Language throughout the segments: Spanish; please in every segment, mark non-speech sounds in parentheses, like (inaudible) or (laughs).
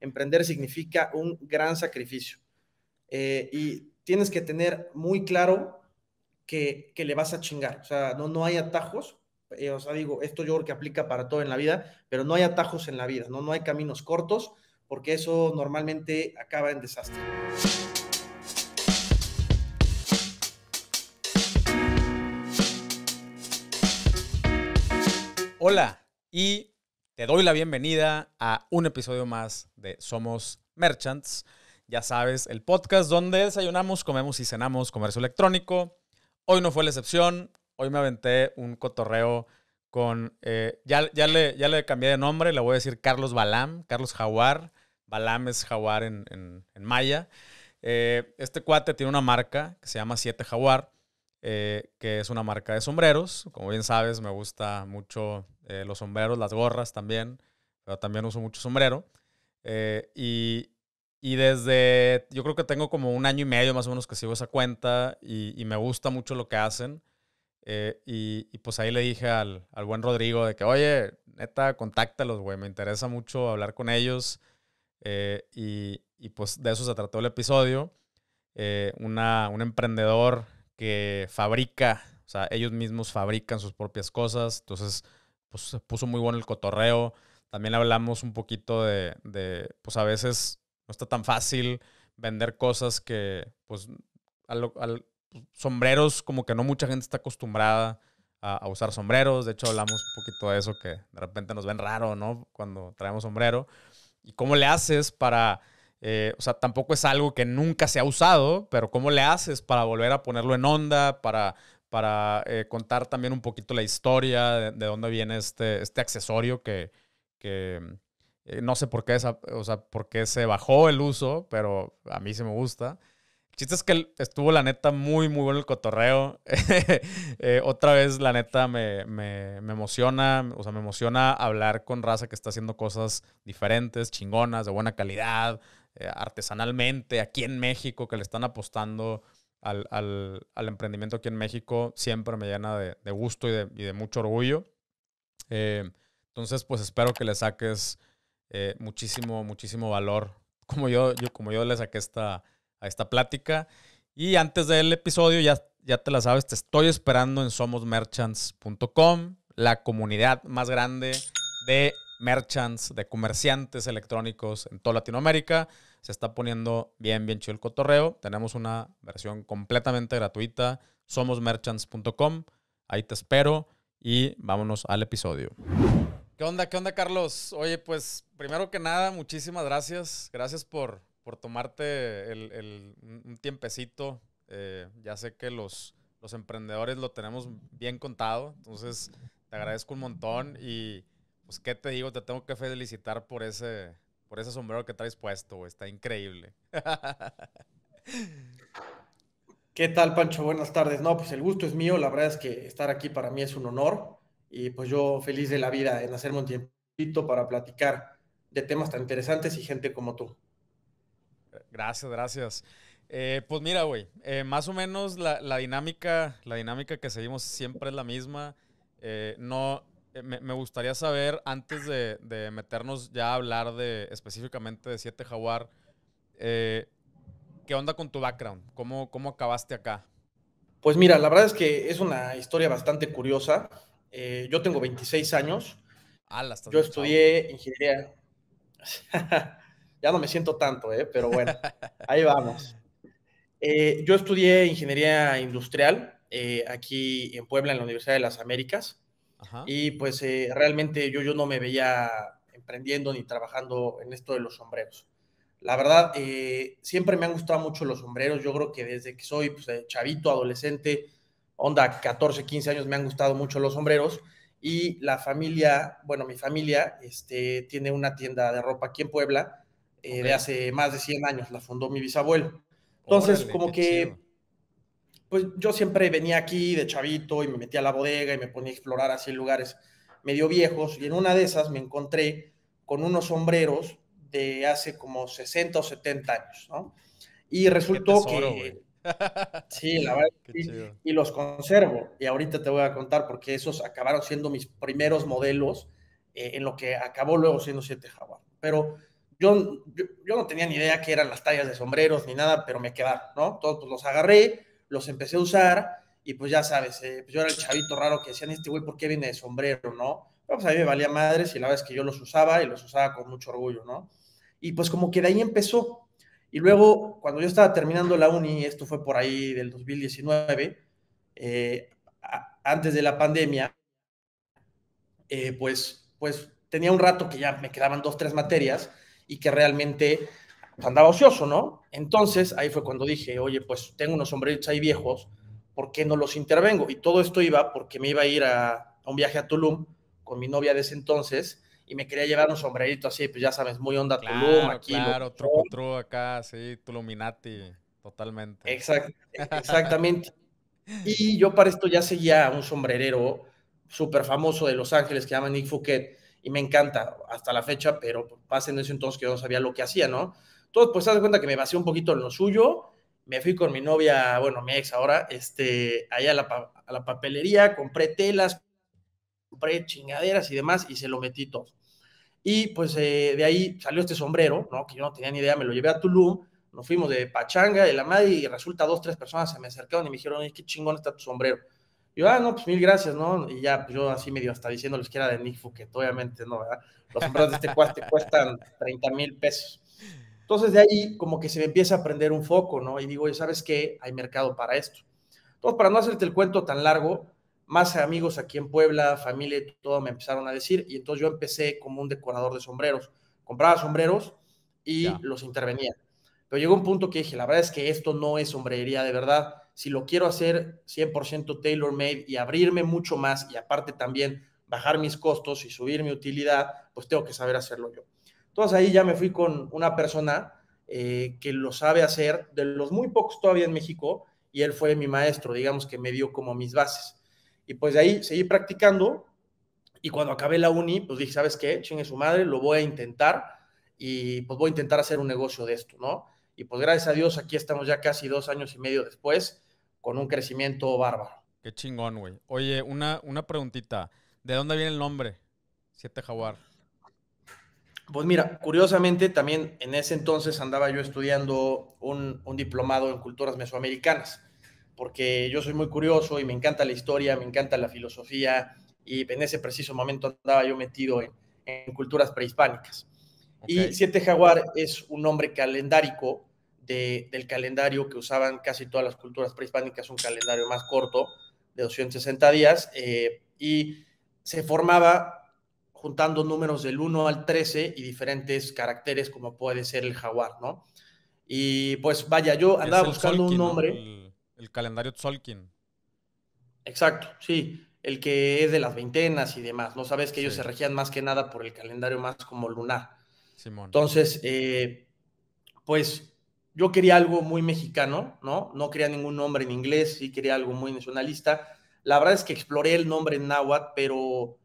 emprender significa un gran sacrificio. Eh, y tienes que tener muy claro que, le vas a chingar. O sea, no, no hay atajos. Eh, o sea, digo, esto yo creo que aplica para todo en la vida, pero no hay atajos en la vida, ¿no? No hay caminos cortos, porque eso normalmente acaba en desastre. Hola, y te doy la bienvenida a un episodio más de Somos Merchants. Ya sabes, el podcast donde desayunamos, comemos y cenamos comercio electrónico. Hoy no fue la excepción. Hoy me aventé un cotorreo con... Eh, ya, ya, le, ya le cambié de nombre, le voy a decir Carlos Balam, Carlos Jaguar. Balam es jaguar en, maya. Eh, este cuate tiene una marca que se llama Siete Jaguar, eh, que es una marca de sombreros. Como bien sabes, me gusta mucho eh, los sombreros, las gorras también, pero también uso mucho sombrero. Eh, y, desde, yo creo que tengo como un año y medio más o menos que sigo esa cuenta y, me gusta mucho lo que hacen. Eh, y, y, pues ahí le dije al, buen Rodrigo de que, oye, neta, contáctalos, güey, me interesa mucho hablar con ellos. y, pues de eso se trató el episodio. un emprendedor que fabrica, o sea, ellos mismos fabrican sus propias cosas. Entonces, pues se puso muy bueno el cotorreo. También hablamos un poquito de, pues a veces no está tan fácil vender cosas que, pues, al, sombreros como que no mucha gente está acostumbrada a, usar sombreros. De hecho, hablamos un poquito de eso que de repente nos ven raro, ¿no? Cuando traemos sombrero. ¿Y cómo le haces para, eh, o sea, tampoco es algo que nunca se ha usado, pero cómo le haces para volver a ponerlo en onda, para para eh, contar también un poquito la historia de, dónde viene este, este accesorio que, mm, eh, no sé por qué, se bajó el uso, pero a mí se me gusta. El chiste es que estuvo la neta muy, muy bueno el cotorreo. (laughs) Eh, otra vez la neta me, me, emociona, o sea, me emociona hablar con raza que está haciendo cosas diferentes, chingonas, de buena calidad, artesanalmente, aquí en México, que le están apostando al, emprendimiento aquí en México siempre me llena de, gusto y de, mucho orgullo. Eh, entonces, pues espero que le saques eh, muchísimo, muchísimo valor, como yo, yo, como yo le saqué esta, a esta plática. Y antes del episodio, ya, ya te la sabes, te estoy esperando en somosmerchants.com, la comunidad más grande de merchants, de comerciantes electrónicos en toda Latinoamérica. Se está poniendo bien, bien chido el cotorreo. Tenemos una versión completamente gratuita. Somosmerchants.com. Ahí te espero y vámonos al episodio. ¿Qué onda? ¿Qué onda, Carlos? Oye, pues primero que nada, muchísimas gracias. Gracias por, por tomarte un tiempecito. Eh, ya sé que los, los emprendedores lo tenemos bien contado, entonces te agradezco un montón y pues qué te digo, te tengo que felicitar por ese, por ese sombrero que traes puesto, güey. Está increíble. (laughs) ¿Qué tal, Pancho? Buenas tardes. No, pues el gusto es mío. La verdad es que estar aquí para mí es un honor. Y pues yo feliz de la vida en hacerme un tiempito para platicar de temas tan interesantes y gente como tú. Gracias, gracias. Eh, pues mira, güey, eh, más o menos la, dinámica, la dinámica que seguimos siempre es la misma. Eh, no, eh, me, gustaría saber, antes de, meternos ya a hablar de específicamente de Siete Jaguar, eh, ¿qué onda con tu background? ¿Cómo, acabaste acá? Pues mira, la verdad es que es una historia bastante curiosa. Eh, yo tengo 26 años. Ah, yo estudié ingeniería. (laughs) ya no me siento tanto, pero bueno, (laughs) ahí vamos. yo estudié ingeniería industrial aquí en Puebla, en la Universidad de las Américas. Y pues eh, realmente yo, yo no me veía emprendiendo ni trabajando en esto de los sombreros. La verdad, eh, siempre me han gustado mucho los sombreros. Yo creo que desde que soy pues, eh, chavito, adolescente, onda 14, 15 años, me han gustado mucho los sombreros. Y la familia, bueno, mi familia este, tiene una tienda de ropa aquí en Puebla de hace más de 100 años. La fundó mi bisabuelo. Entonces, como que pues yo siempre venía aquí de chavito y me metía a la bodega y me ponía a explorar así lugares medio viejos y en una de esas me encontré con unos sombreros de hace como 60 o 70 años, ¿no? Y resultó que... (laughs) Sí, la verdad. Y, los conservo. Y ahorita te voy a contar porque esos acabaron siendo mis primeros modelos eh, en lo que acabó luego siendo siete Jaguar. Pero yo, yo, no tenía ni idea que eran las tallas de sombreros ni nada, pero me quedaron, ¿no? Todos pues, los agarré, los empecé a usar y pues ya sabes, eh, pues, yo era el chavito raro que decían, este güey, ¿por qué viene de sombrero, no? pues a mí me valía madres y la verdad es que yo los usaba y los usaba con mucho orgullo, ¿no? Y pues como que de ahí empezó. Y luego, cuando yo estaba terminando la uni, esto fue por ahí del 2019, eh, antes de la pandemia, eh, pues, pues tenía un rato que ya me quedaban dos, tres materias y que realmente andaba ocioso, ¿no? Entonces ahí fue cuando dije, oye, pues tengo unos sombreritos ahí viejos, ¿por qué no los intervengo? Y todo esto iba porque me iba a ir a, un viaje a Tulum con mi novia de ese entonces y me quería llevar un sombrerito así, pues ya sabes, muy onda Tulum aquí. Claro, otro, otro acá, sí, Tuluminati, totalmente. exactamente. (laughs) y yo para esto ya seguía un sombrerero súper famoso de Los Ángeles que se llama Nick Fouquet y me encanta hasta la fecha, pero pues, pasa en ese entonces que yo no sabía lo que hacía, ¿no? Entonces, pues, haz de cuenta que me vacié un poquito en lo suyo. Me fui con mi novia, bueno, mi ex ahora, este, allá a la, a la papelería, compré telas, compré chingaderas y demás, y se lo metí todo. Y pues eh, de ahí salió este sombrero, ¿no? Que yo no tenía ni idea, me lo llevé a Tulum, nos fuimos de Pachanga, de la madre, y resulta dos, tres personas se me acercaron y me dijeron, qué chingón está tu sombrero. Y yo, ah, no, pues mil gracias, ¿no? Y ya, pues yo así medio hasta diciéndoles que era de Nick que obviamente, ¿no? ¿verdad? Los sombreros de este cuate (laughs) cuestan 30 mil pesos. Entonces de ahí como que se me empieza a prender un foco, ¿no? Y digo, ¿sabes qué? Hay mercado para esto. Entonces, para no hacerte el cuento tan largo, más amigos aquí en Puebla, familia y todo me empezaron a decir, y entonces yo empecé como un decorador de sombreros. Compraba sombreros y los intervenía. Pero llegó un punto que dije, la verdad es que esto no es sombrería de verdad. Si lo quiero hacer 100% tailor-made y abrirme mucho más y aparte también bajar mis costos y subir mi utilidad, pues tengo que saber hacerlo yo. Entonces ahí ya me fui con una persona eh, que lo sabe hacer, de los muy pocos todavía en México, y él fue mi maestro, digamos que me dio como mis bases. Y pues de ahí seguí practicando y cuando acabé la uni, pues dije, ¿sabes qué? Chingue su madre, lo voy a intentar y pues voy a intentar hacer un negocio de esto, ¿no? Y pues gracias a Dios aquí estamos ya casi dos años y medio después con un crecimiento bárbaro. Qué chingón, güey. Oye, una, una preguntita. ¿De dónde viene el nombre? Siete Jaguar. Pues mira, curiosamente también en ese entonces andaba yo estudiando un, diplomado en culturas mesoamericanas, porque yo soy muy curioso y me encanta la historia, me encanta la filosofía, y en ese preciso momento andaba yo metido en, culturas prehispánicas. Y Siete Jaguar es un nombre calendárico del calendario que usaban casi todas las culturas prehispánicas, un calendario más corto de 260 días, eh, y se formaba juntando números del 1 al 13 y diferentes caracteres como puede ser el jaguar, ¿no? Y pues vaya, yo andaba buscando un nombre. El, calendario Tzolkin. Exacto, sí. El que es de las veintenas y demás. No sabes que ellos se regían más que nada por el calendario más como lunar. Simón. Entonces, eh, pues yo quería algo muy mexicano, ¿no? No quería ningún nombre en inglés, sí quería algo muy nacionalista. La verdad es que exploré el nombre en náhuatl, pero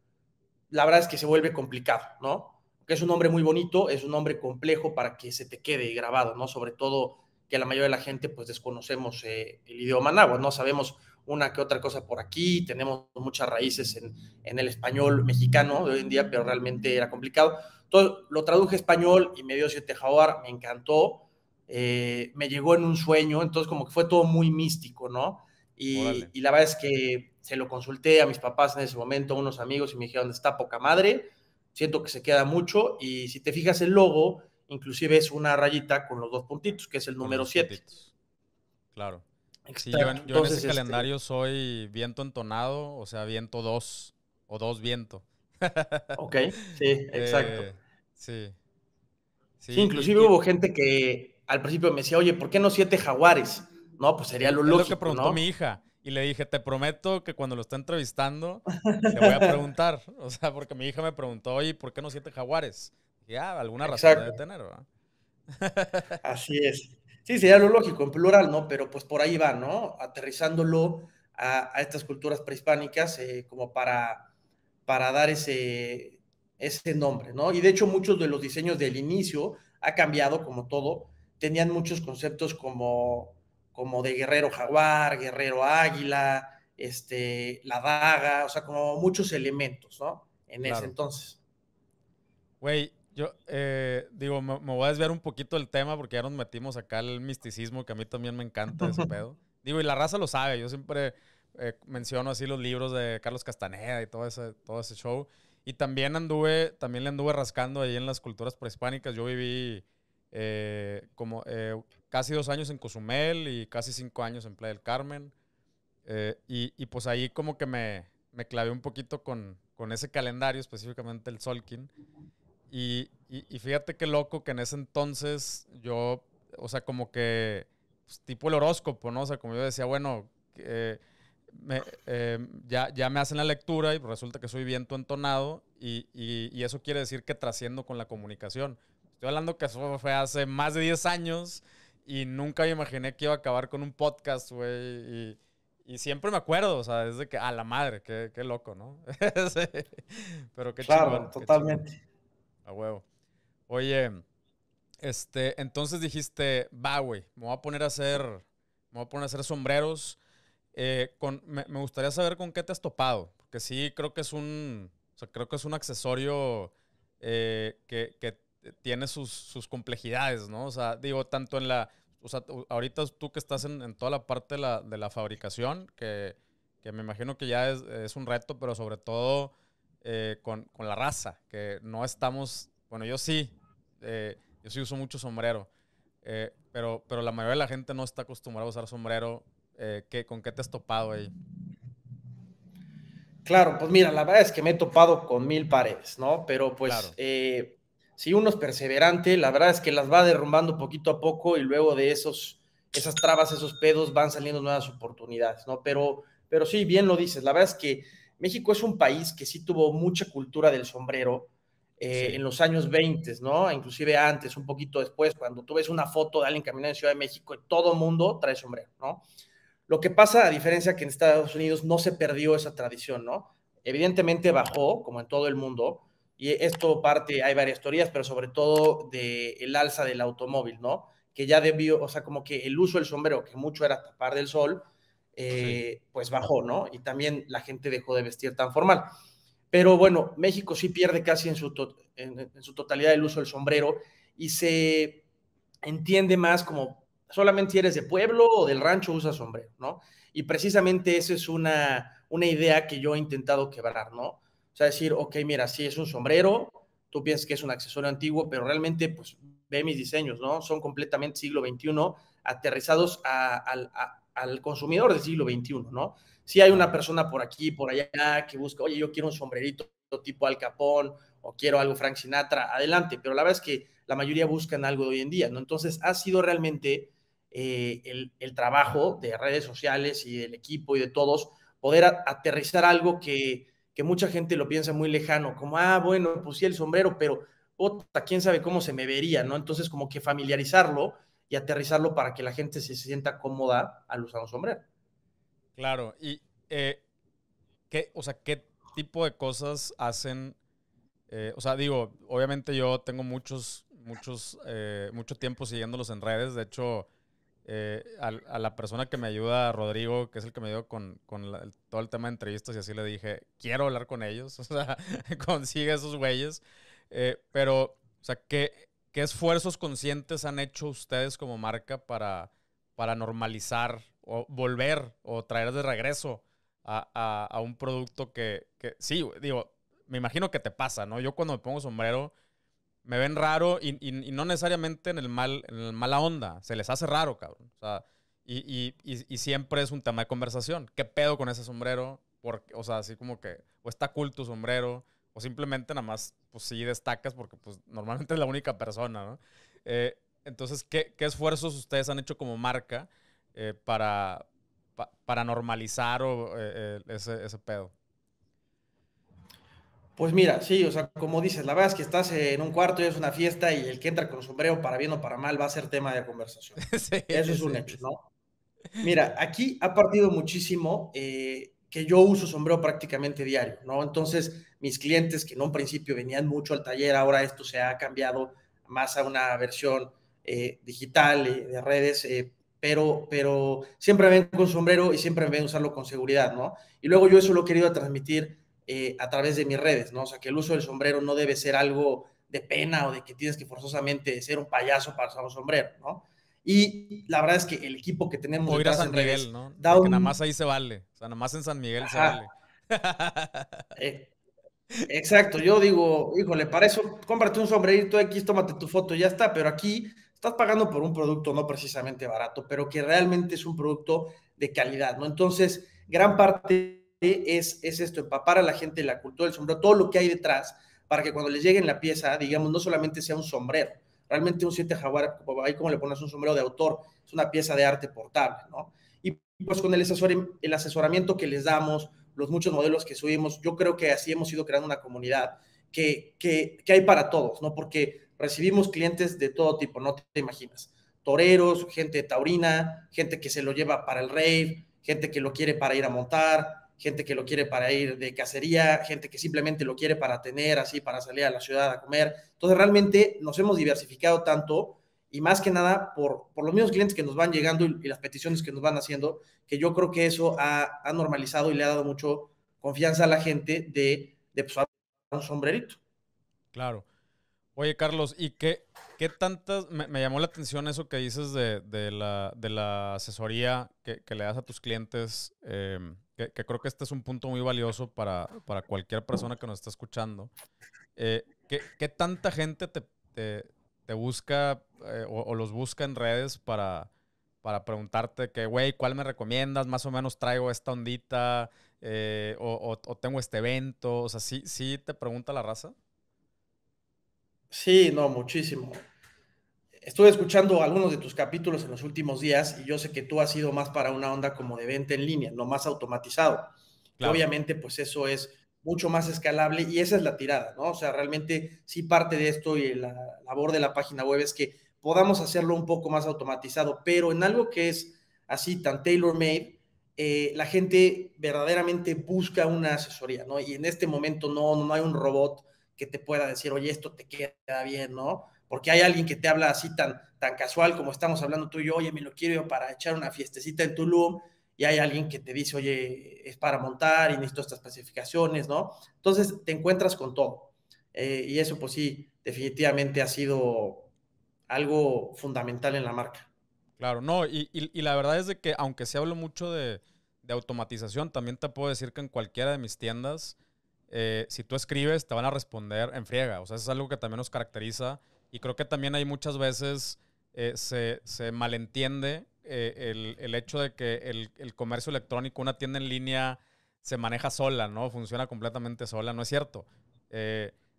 la verdad es que se vuelve complicado, ¿no? Que es un nombre muy bonito, es un nombre complejo para que se te quede grabado, ¿no? Sobre todo que la mayoría de la gente pues desconocemos eh, el idioma náhuatl, no sabemos una que otra cosa por aquí, tenemos muchas raíces en, el español mexicano de hoy en día, pero realmente era complicado. Entonces lo traduje español y me dio siete jaguar, me encantó, eh, me llegó en un sueño, entonces como que fue todo muy místico, ¿no? Y, la verdad es que se lo consulté a mis papás en ese momento, unos amigos, y me dijeron, está poca madre, siento que se queda mucho. Y si te fijas el logo, inclusive es una rayita con los dos puntitos, que es el número 7. Claro. Sí, yo, en, ese este calendario soy viento entonado, o sea, viento 2 o 2 viento. (laughs) ok, sí, exacto. Eh, sí. sí. inclusive hubo gente que al principio me decía, oye, ¿por qué no siete jaguares? No, pues sería lo es lo que preguntó mi hija. Y le dije, te prometo que cuando lo esté entrevistando, le voy a (laughs) preguntar. O sea, porque mi hija me preguntó, oye, ¿por qué no siete jaguares? Y ya, ah, alguna razón debe tener, ¿verdad? Así es. Sí, sería lo lógico, en plural, ¿no? Pero pues por ahí va, ¿no? Aterrizándolo a, estas culturas prehispánicas eh, como para, para dar ese, ese nombre, ¿no? Y de hecho muchos de los diseños del inicio ha cambiado como todo, tenían muchos conceptos como como de Guerrero Jaguar, Guerrero Águila, este, la daga, o sea, como muchos elementos, ¿no? En ese entonces. Güey, yo eh, digo, me, voy a desviar un poquito del tema porque ya nos metimos acá el misticismo, que a mí también me encanta ese (laughs) pedo. Digo, y la raza lo sabe, yo siempre eh, menciono así los libros de Carlos Castaneda y todo ese, todo ese show. Y también anduve, también le anduve rascando ahí en las culturas prehispánicas. Yo viví eh, como casi dos años en Cozumel y casi cinco años en Playa del Carmen. Eh, y, y, pues ahí como que me, me clavé un poquito con, con, ese calendario, específicamente el Solkin. Y, y, fíjate qué loco que en ese entonces yo, o sea, como que pues, tipo el horóscopo, ¿no? O sea, como yo decía, bueno, eh, eh, ya, ya, me hacen la lectura y resulta que soy viento entonado y, y eso quiere decir que trasciendo con la comunicación. Estoy hablando que eso fue hace más de 10 años y nunca me imaginé que iba a acabar con un podcast, güey. Y, siempre me acuerdo, o sea, desde que a la madre, qué, loco, ¿no? (laughs) Pero qué Claro, totalmente. a huevo. Oye, este, entonces dijiste, va, güey, me voy a poner a hacer, me voy a poner a hacer sombreros. Eh, con, me, gustaría saber con qué te has topado, porque sí creo que es un, o sea, creo que es un accesorio eh, que, que eh, tiene sus, complejidades, ¿no? O sea, digo, tanto en la... O sea, ahorita tú que estás en, toda la parte de la, de fabricación, que, me imagino que ya es, un reto, pero sobre todo eh, con, la raza, que no estamos... Bueno, yo sí, eh, yo sí uso mucho sombrero, pero, pero la mayoría de la gente no está acostumbrada a usar sombrero. ¿Con qué te has topado ahí? Claro, pues mira, la verdad es que me he topado con mil paredes, ¿no? Pero pues si uno es perseverante, la verdad es que las va derrumbando poquito a poco y luego de esos, esas trabas, esos pedos, van saliendo nuevas oportunidades, ¿no? Pero, pero sí, bien lo dices, la verdad es que México es un país que sí tuvo mucha cultura del sombrero eh, en los años 20, ¿no? Inclusive antes, un poquito después, cuando tú ves una foto de alguien caminando en Ciudad de México, todo el mundo trae sombrero, ¿no? Lo que pasa, a diferencia que en Estados Unidos no se perdió esa tradición, ¿no? Evidentemente bajó, como en todo el mundo, y esto parte, hay varias teorías, pero sobre todo del el alza del automóvil, ¿no? Que ya debió, o sea, como que el uso del sombrero, que mucho era tapar del sol, eh, pues bajó, ¿no? Y también la gente dejó de vestir tan formal. Pero bueno, México sí pierde casi en su, totalidad el uso del sombrero y se entiende más como solamente si eres de pueblo o del rancho usas sombrero, ¿no? Y precisamente esa es una, una idea que yo he intentado quebrar, ¿no? O sea, decir, ok, mira, si es un sombrero, tú piensas que es un accesorio antiguo, pero realmente, pues, ve mis diseños, ¿no? Son completamente siglo XXI, aterrizados al, consumidor del siglo XXI, ¿no? Si hay una persona por aquí, por allá, que busca, oye, yo quiero un sombrerito tipo Al Capón o quiero algo Frank Sinatra, adelante, pero la verdad es que la mayoría buscan algo de hoy en día, ¿no? Entonces, ha sido realmente eh, el, trabajo de redes sociales y del equipo y de todos poder aterrizar algo que que mucha gente lo piensa muy lejano, como, ah, bueno, pues sí el sombrero, pero otra quién sabe cómo se me vería, ¿no? Entonces, como que familiarizarlo y aterrizarlo para que la gente se sienta cómoda al usar un sombrero. Claro, y eh, ¿qué, o sea, ¿qué tipo de cosas hacen? Eh, o sea, digo, obviamente yo tengo muchos, muchos, eh, mucho tiempo siguiéndolos en redes, de hecho eh, a, la persona que me ayuda, Rodrigo, que es el que me ayuda con, todo el tema de entrevistas y así le dije, quiero hablar con ellos, (laughs) o sea, (laughs) consigue esos güeyes. Eh, pero, o sea, ¿qué, ¿qué, esfuerzos conscientes han hecho ustedes como marca para, para normalizar o volver o traer de regreso a, un producto que, que, sí, digo, me imagino que te pasa, ¿no? Yo cuando me pongo sombrero me ven raro y, no necesariamente en el mal, en mala onda. Se les hace raro, cabrón. y, siempre es un tema de conversación. ¿Qué pedo con ese sombrero? Porque, o sea, así como que, o está cool tu sombrero, o simplemente nada más, pues sí destacas porque pues normalmente es la única persona, ¿no? Eh, entonces, ¿qué, esfuerzos ustedes han hecho como marca eh, para, para normalizar o, eh, ese, ese pedo? Pues mira, sí, o sea, como dices, la verdad es que estás en un cuarto y es una fiesta y el que entra con sombrero para bien o para mal va a ser tema de conversación. (laughs) Eso es un hecho, ¿no? Mira, aquí ha partido muchísimo eh, que yo uso sombrero prácticamente diario, ¿no? Entonces, mis clientes que en un principio venían mucho al taller, ahora esto se ha cambiado más a una versión eh, digital eh, de redes, pero, pero siempre ven con sombrero y siempre ven usarlo con seguridad, ¿no? Y luego yo eso lo he querido transmitir eh, a través de mis redes, ¿no? O sea, que el uso del sombrero no debe ser algo de pena o de que tienes que forzosamente ser un payaso para usar un sombrero, ¿no? Y la verdad es que el equipo que tenemos... O a San Miguel, ¿no? Da Nada más ahí se vale, o sea, nada más en San Miguel se vale. Eh, exacto, yo digo, híjole, para eso cómprate un sombrerito X, tómate tu foto, ya está, pero aquí estás pagando por un producto no precisamente barato, pero que realmente es un producto de calidad, ¿no? Entonces, gran parte es, esto, empapar a la gente la cultura del sombrero, todo lo que hay detrás, para que cuando les llegue la pieza, digamos, no solamente sea un sombrero, realmente un siete jaguar, ahí como le pones un sombrero de autor, es una pieza de arte portable, ¿no? Y pues con el, el asesoramiento que les damos, los muchos modelos que subimos, yo creo que así hemos ido creando una comunidad que, que hay para todos, ¿no? Porque recibimos clientes de todo tipo, no te imaginas. Toreros, gente de taurina, gente que se lo lleva para el rave, gente que lo quiere para ir a montar, gente que lo quiere para ir de cacería, gente que simplemente lo quiere para tener, así, para salir a la ciudad a comer. Entonces, realmente nos hemos diversificado tanto y más que nada por, por los mismos clientes que nos van llegando y, las peticiones que nos van haciendo, que yo creo que eso ha, normalizado y le ha dado mucho confianza a la gente de, de pues, un sombrerito. Claro. Oye, Carlos, ¿y qué, qué tantas... Me, llamó la atención eso que dices de, la, asesoría que, le das a tus clientes, eh, que, creo que este es un punto muy valioso para, cualquier persona que nos está escuchando. Eh, ¿qué, tanta gente te, busca eh, o, los busca en redes para, para preguntarte que, güey, ¿cuál me recomiendas? Más o menos traigo esta ondita o, o, tengo este evento. O sea, ¿sí, sí te pregunta la raza? Sí, no, muchísimo. Estuve escuchando algunos de tus capítulos en los últimos días y yo sé que tú has sido más para una onda como de venta en línea, no más automatizado. Obviamente, pues eso es mucho más escalable y esa es la tirada, ¿no? O sea, realmente sí parte de esto y la labor de la página web es que podamos hacerlo un poco más automatizado, pero en algo que es así tan tailor-made, eh, la gente verdaderamente busca una asesoría, ¿no? Y en este momento no, no hay un robot te pueda decir, oye, esto te queda bien, ¿no? Porque hay alguien que te habla así tan, tan casual como estamos hablando tú y yo, oye, me lo quiero para echar una fiestecita en Tulum, y hay alguien que te dice, oye, es para montar y necesito estas especificaciones, ¿no? Entonces te encuentras con todo. Eh, y eso, pues sí, definitivamente ha sido algo fundamental en la marca. Claro, no, y, la verdad es de que aunque se habla mucho de, de automatización, también te puedo decir que en cualquiera de mis tiendas, eh, si tú escribes, te van a responder en friega. O sea, es algo que también nos caracteriza. Y creo que también hay muchas veces eh, se, se, malentiende eh, el, el, hecho de que el, el, comercio electrónico, una tienda en línea, se maneja sola, ¿no? Funciona completamente sola. No es cierto. o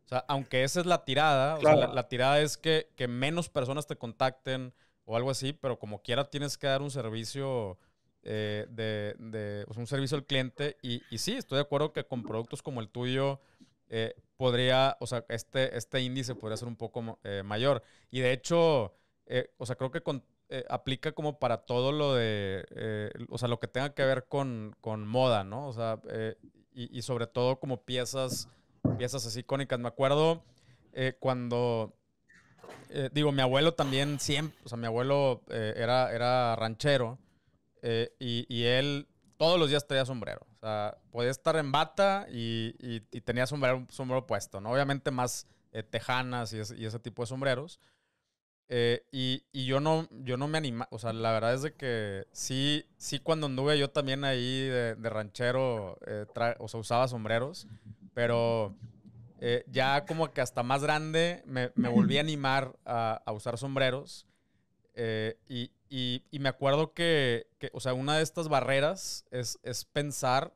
sea, aunque esa es la tirada, la, la, tirada es que, que menos personas te contacten o algo así, pero como quiera tienes que dar un servicio eh, de, pues, un servicio al cliente. Y, y, sí, estoy de acuerdo que con productos como el tuyo eh, podría, o sea, este, este índice podría ser un poco eh, mayor. Y de hecho, o sea, creo que aplica como para todo lo de, o sea, lo que tenga que ver con, moda, ¿no? O sea, y, sobre todo como piezas, piezas así icónicas. Me acuerdo cuando... digo, mi abuelo también siempre, o sea, mi abuelo era, era ranchero eh, y, él todos los días traía sombrero. O sea, podía estar en bata y, y, tenía sombrero, sombrero puesto, ¿no? Obviamente más eh, tejanas y, ese tipo de sombreros. Eh, y yo, no, yo no me anima, o sea, la verdad es de que sí, sí cuando anduve yo también ahí de, ranchero, o sea, usaba sombreros, pero ya como que hasta más grande me, me volví a animar a, usar sombreros y, y, me acuerdo que, o sea, una de estas barreras es, pensar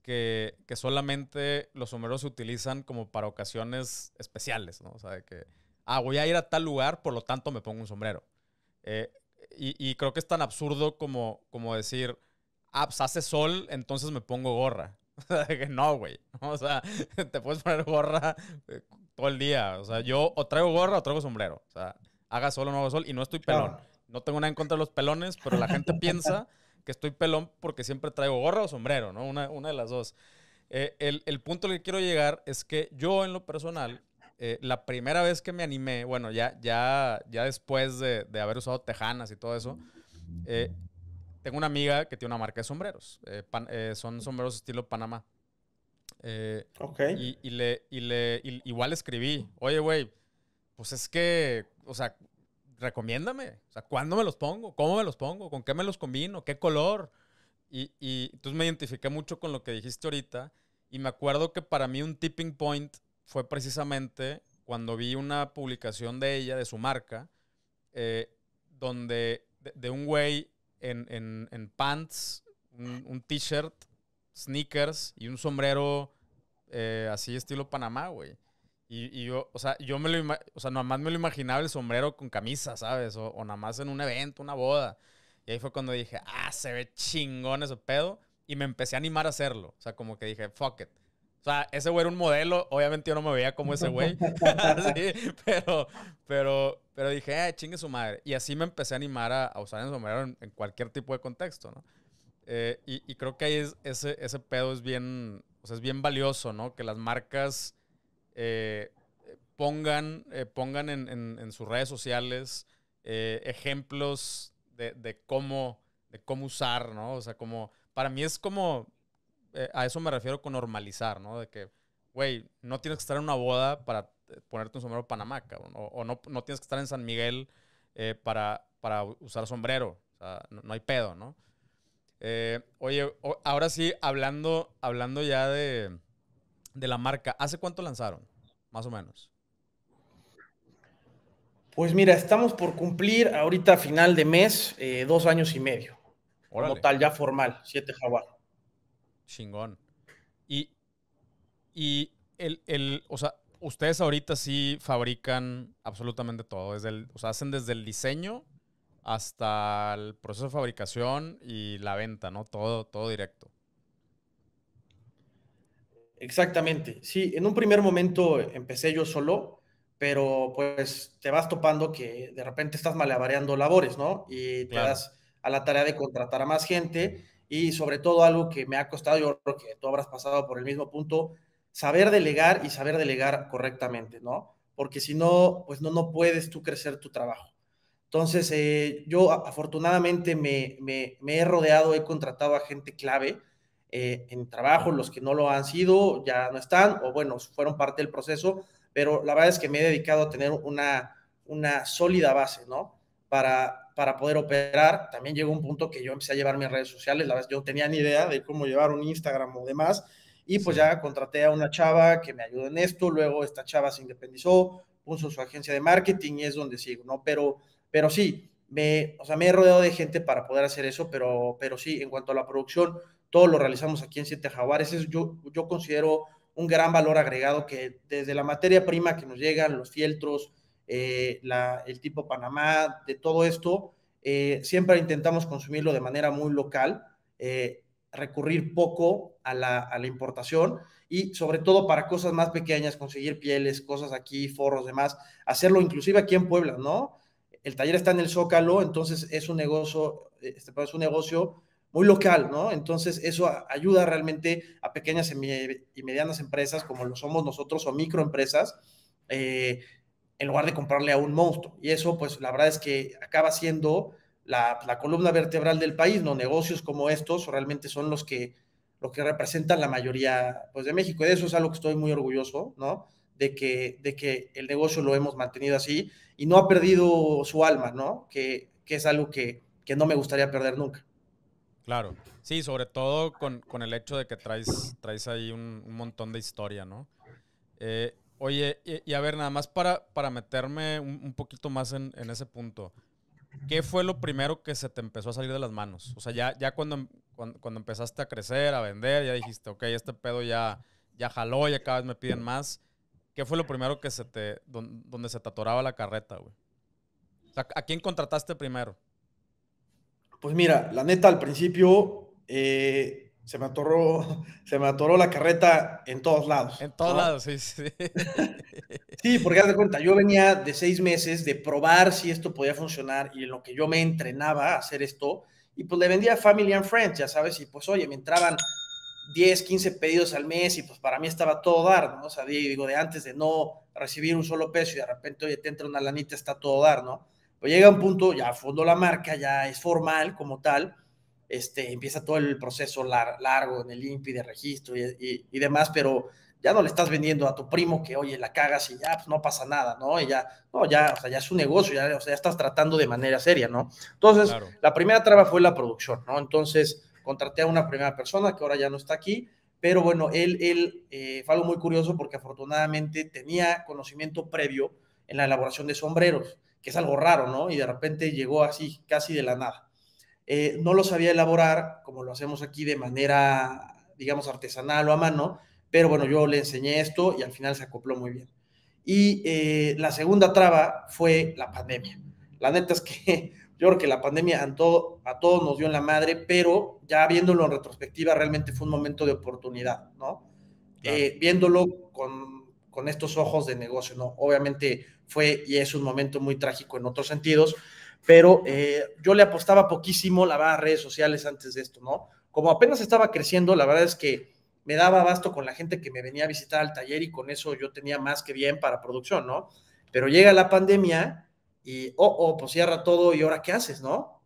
que, solamente los sombreros se utilizan como para ocasiones especiales, ¿no? O sea, de que, ah, voy a ir a tal lugar, por lo tanto me pongo un sombrero. Eh, y, creo que es tan absurdo como, como decir, ah, pues hace sol, entonces me pongo gorra. (laughs) O sea, que no, güey. O sea, (laughs) te puedes poner gorra eh, todo el día. O sea, yo o traigo gorra o traigo sombrero. O sea, haga sol o no haga sol y no estoy pelón. No tengo nada en contra de los pelones, pero la gente (laughs) piensa que estoy pelón porque siempre traigo gorra o sombrero, ¿no? Una, de las dos. Eh, el, punto al que quiero llegar es que yo en lo personal, eh, la primera vez que me animé, bueno, ya, ya, ya después de, haber usado tejanas y todo eso, eh, tengo una amiga que tiene una marca de sombreros. son sombreros estilo Panamá. ok. Y, le, le igual escribí, oye, güey, pues es que, o sea, recomiéndame. O sea, ¿cuándo me los pongo? ¿Cómo me los pongo? ¿Con qué me los combino? ¿Qué color? Y, y entonces me identifiqué mucho con lo que dijiste ahorita. Y me acuerdo que para mí un tipping point fue precisamente cuando vi una publicación de ella, de su marca, eh, donde de, un güey en, en, en pants, un, t-shirt, sneakers y un sombrero eh, así estilo Panamá, güey. Y, yo, o sea, yo me lo, o sea, nomás me lo imaginaba el sombrero con camisa, ¿sabes? O, nada más en un evento, una boda. Y ahí fue cuando dije, ah, se ve chingón ese pedo. Y me empecé a animar a hacerlo. O sea, como que dije, fuck it. O sea, ese güey era un modelo. Obviamente yo no me veía como ese güey. (laughs) pero, pero, pero dije, eh, chingue su madre. Y así me empecé a animar a, usar el sombrero en, cualquier tipo de contexto, ¿no? Eh, y, y, creo que ahí es, ese, ese pedo es bien, o sea, es bien valioso, ¿no? Que las marcas eh, pongan, eh, pongan en, sus redes sociales eh, ejemplos de, cómo, de cómo usar, ¿no? O sea, como, para mí es como, a eso me refiero con normalizar, ¿no? De que, güey, no tienes que estar en una boda para ponerte un sombrero Panamá, o, no, no, tienes que estar en San Miguel para, para usar sombrero, o sea, no, hay pedo, ¿no? oye, ahora sí, hablando, hablando ya de de la marca, ¿hace cuánto lanzaron? Más o menos. Pues mira, estamos por cumplir ahorita final de mes eh, dos años y medio. Como tal, ya formal, siete jaguar. Chingón. Y, el, o sea, ustedes ahorita sí fabrican absolutamente todo. Desde el, o sea, hacen desde el diseño hasta el proceso de fabricación y la venta, ¿no? Todo, todo directo. Exactamente, sí, en un primer momento empecé yo solo, pero pues te vas topando que de repente estás malabareando labores, ¿no? Y te das a la tarea de contratar a más gente y sobre todo algo que me ha costado, yo creo que tú habrás pasado por el mismo punto, saber delegar y saber delegar correctamente, ¿no? Porque si no, pues no, no puedes tú crecer tu trabajo. Entonces, eh, yo afortunadamente me, he rodeado, he contratado a gente clave eh, en trabajo, los que no lo han sido ya no están o bueno, fueron parte del proceso, pero la verdad es que me he dedicado a tener una, una sólida base, ¿no? Para, para poder operar. También llegó un punto que yo empecé a llevar mis redes sociales, la verdad yo no tenía ni idea de cómo llevar un Instagram o demás. Y pues ya contraté a una chava que me ayudó en esto, luego esta chava se independizó, puso su agencia de marketing y es donde sigo, ¿no? Pero, pero sí, me, o sea, me he rodeado de gente para poder hacer eso, pero, pero sí, en cuanto a la producción, todo lo realizamos aquí en Siete Jaguares. Eso yo, yo considero un gran valor agregado que desde la materia prima que nos llegan, los fieltros, eh, el tipo Panamá, de todo esto, eh, siempre intentamos consumirlo de manera muy local, eh, recurrir poco a la, importación y sobre todo para cosas más pequeñas, conseguir pieles, cosas aquí, forros, demás, hacerlo inclusive aquí en Puebla, ¿no? El taller está en el Zócalo, entonces es un negocio, este, es un negocio muy local, ¿no? Entonces eso ayuda realmente a pequeñas y medianas empresas como lo somos nosotros o microempresas, eh, en lugar de comprarle a un monstruo. Y eso, pues la verdad es que acaba siendo la, columna vertebral del país, ¿no? Negocios como estos realmente son los que, que representan la mayoría, pues, de México. Y de eso es algo que estoy muy orgulloso, ¿no? De que, de que el negocio lo hemos mantenido así y no ha perdido su alma, ¿no? Que, es algo que no me gustaría perder nunca. Claro. Sí, sobre todo con, el hecho de que traes, traes ahí un, montón de historia, ¿no? Eh, oye, y, a ver, nada más para, para meterme un, poquito más en, ese punto. ¿Qué fue lo primero que se te empezó a salir de las manos? O sea, ya, ya cuando, em, cuando, empezaste a crecer, a vender, ya dijiste, ok, este pedo ya, ya jaló, ya cada vez me piden más. ¿Qué fue lo primero que se te, se te atoraba la carreta, güey? O sea, ¿a quién contrataste primero? Pues mira, la neta, al principio eh, se, me atoró, (laughs) se me atoró la carreta en todos lados. En todos lados, sí, sí. (laughs) sí, porque haz de cuenta, yo venía de seis meses de probar si esto podía funcionar y en lo que yo me entrenaba a hacer esto, y pues le vendía a Family and Friends, ya sabes, y pues oye, me entraban 10, 15 pedidos al mes y pues para mí estaba todo dar, ¿no? O sea, digo, de antes de no recibir un solo peso y de repente, oye, te entra una lanita, está todo dar, ¿no? Pues llega un punto, ya fondo la marca, ya es formal como tal, este, empieza todo el proceso largo en el INPI de registro y, demás, pero ya no le estás vendiendo a tu primo que, oye, la cagas y ya, pues no pasa nada, ¿no? Y ya, no, ya, o sea, ya es un negocio, ya, o sea, ya estás tratando de manera seria, ¿no? Entonces, la primera traba fue la producción, ¿no? Entonces, contraté a una primera persona que ahora ya no está aquí, pero bueno, él, él eh, fue algo muy curioso porque afortunadamente tenía conocimiento previo en la elaboración de sombreros que es algo raro, ¿no? Y de repente llegó así, casi de la nada. Eh, no lo sabía elaborar, como lo hacemos aquí de manera, digamos, artesanal o a mano, pero bueno, yo le enseñé esto y al final se acopló muy bien. Y eh, la segunda traba fue la pandemia. La neta es que (laughs) yo creo que la pandemia a, todo, a todos nos dio en la madre, pero ya viéndolo en retrospectiva, realmente fue un momento de oportunidad, ¿no? Eh, viéndolo con con estos ojos de negocio, ¿no? Obviamente fue y es un momento muy trágico en otros sentidos, pero eh, yo le apostaba poquísimo, la verdad, a redes sociales antes de esto, ¿no? Como apenas estaba creciendo, la verdad es que me daba abasto con la gente que me venía a visitar al taller y con eso yo tenía más que bien para producción, ¿no? Pero llega la pandemia y, oh, oh, pues cierra todo y ahora qué haces, ¿no?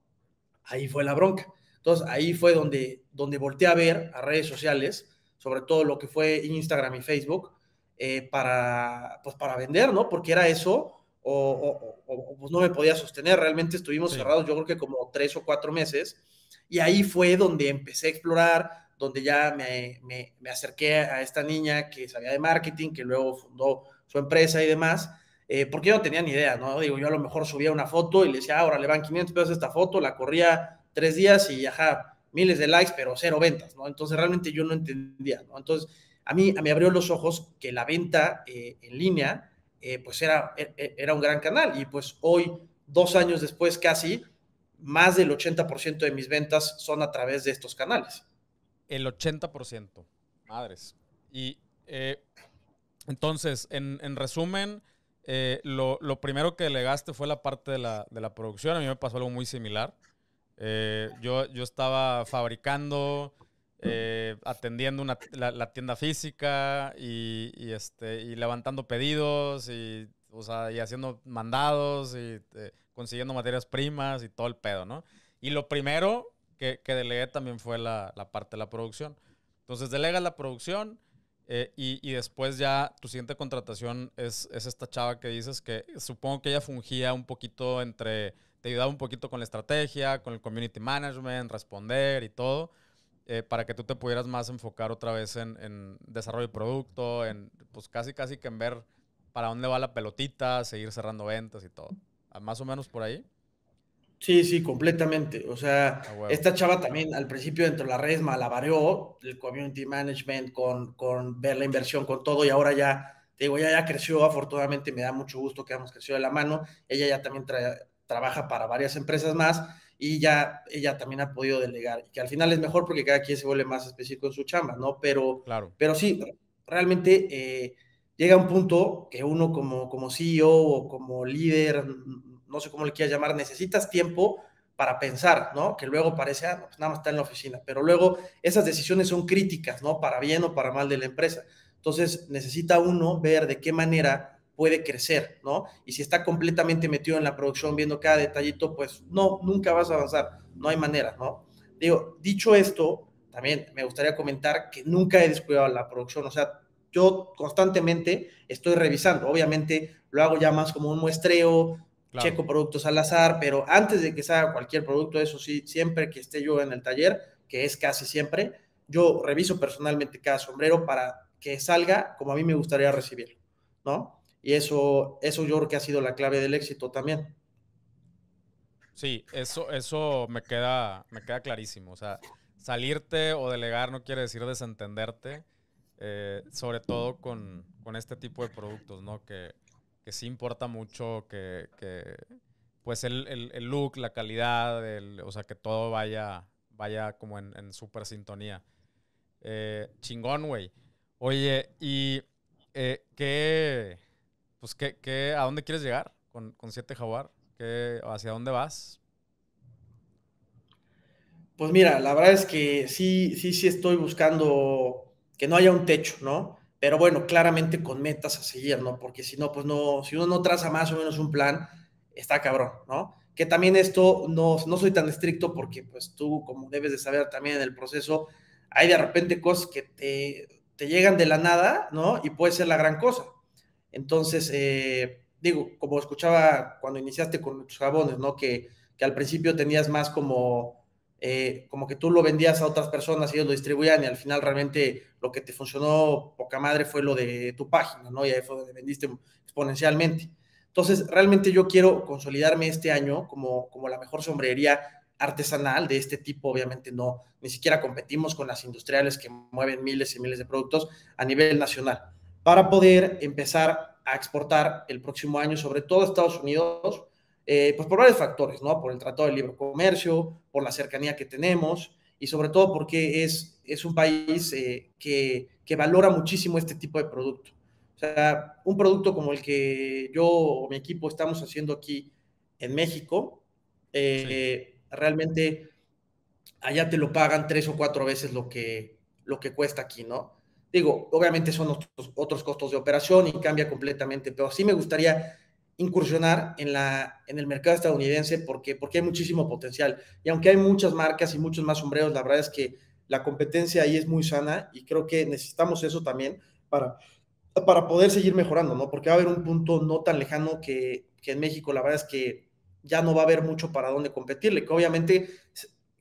Ahí fue la bronca. Entonces ahí fue donde, donde volteé a ver a redes sociales, sobre todo lo que fue Instagram y Facebook, eh, para, pues para vender, ¿no? Porque era eso, o, pues no me podía sostener. Realmente estuvimos cerrados, yo creo que como tres o cuatro meses, y ahí fue donde empecé a explorar, donde ya me, me, me acerqué a esta niña que sabía de marketing, que luego fundó su empresa y demás. Eh, porque yo no tenía ni idea, ¿no? Digo, yo a lo mejor subía una foto y le decía, ahora le van 500 pesos esta foto, la corría tres días y ajá, miles de likes, pero cero ventas, ¿no? Entonces realmente yo no entendía, ¿no? Entonces a mí me abrió los ojos que la venta eh, en línea, eh, pues era, e, e, era un gran canal. Y pues hoy, dos años después casi, más del 80% de mis ventas son a través de estos canales. El 80%, madres. Y eh, entonces, en, resumen, lo, primero que delegaste fue la parte de la, producción. A mí me pasó algo muy similar. yo, yo estaba fabricando, eh, atendiendo una, la, tienda física y, y, este, y levantando pedidos y, o sea, y haciendo mandados y eh, consiguiendo materias primas y todo el pedo, ¿no? Y lo primero que, delegué también fue la, la, parte de la producción. Entonces delegas la producción eh, y, y, después ya tu siguiente contratación es, es esta chava que dices que supongo que ella fungía un poquito entre, te ayudaba un poquito con la estrategia, con el community management, responder y todo eh, para que tú te pudieras más enfocar otra vez en, en, desarrollo de producto, en pues casi casi que en ver para dónde va la pelotita, seguir cerrando ventas y todo. Ah, más o menos por ahí. Sí, sí, completamente. O sea, esta chava también al principio dentro de las redes varió, el community management con, con ver la inversión, con todo y ahora ya, te digo, ya ya creció, afortunadamente me da mucho gusto que hemos crecido de la mano. Ella ya también trabaja para varias empresas más y ya ella también ha podido delegar, que al final es mejor porque cada quien se vuelve más específico en su chamba, ¿no? Pero, claro. pero sí, realmente eh, llega un punto que uno como, como CEO o como líder, no sé cómo le quieras llamar, necesitas tiempo para pensar, ¿no? Que luego parece, ah, pues nada más está en la oficina, pero luego esas decisiones son críticas, ¿no? Para bien o para mal de la empresa. Entonces necesita uno ver de qué manera puede crecer, ¿no? Y si está completamente metido en la producción, viendo cada detallito, pues no, nunca vas a avanzar, no hay manera, ¿no? Digo, dicho esto, también me gustaría comentar que nunca he descuidado la producción, o sea, yo constantemente estoy revisando, obviamente lo hago ya más como un muestreo, checo productos al azar, pero antes de que salga cualquier producto, eso sí, siempre que esté yo en el taller, que es casi siempre, yo reviso personalmente cada sombrero para que salga como a mí me gustaría recibirlo, ¿no? Y eso, eso yo creo que ha sido la clave del éxito también. Sí, eso, eso me queda, me queda clarísimo. O sea, salirte o delegar no quiere decir desentenderte, eh, sobre todo con, este tipo de productos, ¿no? Que, sí importa mucho que, pues el, look, la calidad, o sea, que todo vaya, vaya como en, súper sintonía. Eh, chingón, güey. Oye, y eh, qué pues, ¿qué, a dónde quieres llegar con, con Siete Jaguar? ¿Qué, ¿Hacia dónde vas? Pues mira, la verdad es que sí, sí, sí estoy buscando que no haya un techo, ¿no? Pero bueno, claramente con metas a seguir, ¿no? Porque si no, pues no, si uno no traza más o menos un plan, está cabrón, ¿no? Que también esto no, no soy tan estricto porque pues tú, como debes de saber también en el proceso, hay de repente cosas que te, te llegan de la nada, ¿no? Y puede ser la gran cosa. Entonces, eh, digo, como escuchaba cuando iniciaste con tus jabones, ¿no? Que, que al principio tenías más eh, como, que tú lo vendías a otras personas y ellos lo distribuían y al final realmente lo que te funcionó poca madre fue lo de tu página, ¿no? Y ahí fue donde vendiste exponencialmente. Entonces, realmente yo quiero consolidarme este año como, como la mejor sombrería artesanal de este tipo, obviamente no, ni siquiera competimos con las industriales que mueven miles y miles de productos a nivel nacional para poder empezar a exportar el próximo año, sobre todo a Estados Unidos, eh, pues por varios factores, ¿no? Por el Tratado de Libre Comercio, por la cercanía que tenemos y sobre todo porque es, es un país eh, que, que, valora muchísimo este tipo de producto. O sea, un producto como el que yo o mi equipo estamos haciendo aquí en México, eh, realmente allá te lo pagan tres o cuatro veces lo que, lo que cuesta aquí, ¿no? Digo, obviamente son otros, costos de operación y cambia completamente, pero sí me gustaría incursionar en, la, en el mercado estadounidense porque, porque hay muchísimo potencial. Y aunque hay muchas marcas y muchos más sombreros, la verdad es que la competencia ahí es muy sana y creo que necesitamos eso también para, para poder seguir mejorando, ¿no? Porque va a haber un punto no tan lejano que, en México la verdad es que ya no va a haber mucho para dónde competirle, que obviamente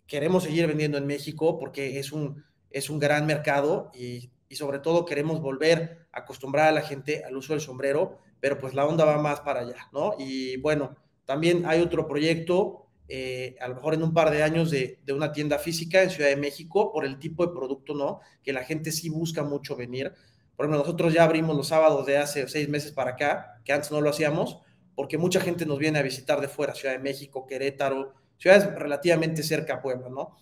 queremos seguir vendiendo en México porque es un, es un gran mercado y y sobre todo queremos volver a acostumbrar a la gente al uso del sombrero, pero pues la onda va más para allá, ¿no? Y bueno, también hay otro proyecto, eh, a lo mejor en un par de años, de, de, una tienda física en Ciudad de México, por el tipo de producto, ¿no? Que la gente sí busca mucho venir. Por ejemplo, nosotros ya abrimos los sábados de hace seis meses para acá, que antes no lo hacíamos, porque mucha gente nos viene a visitar de fuera, Ciudad de México, Querétaro, ciudades relativamente cerca a Puebla, ¿no?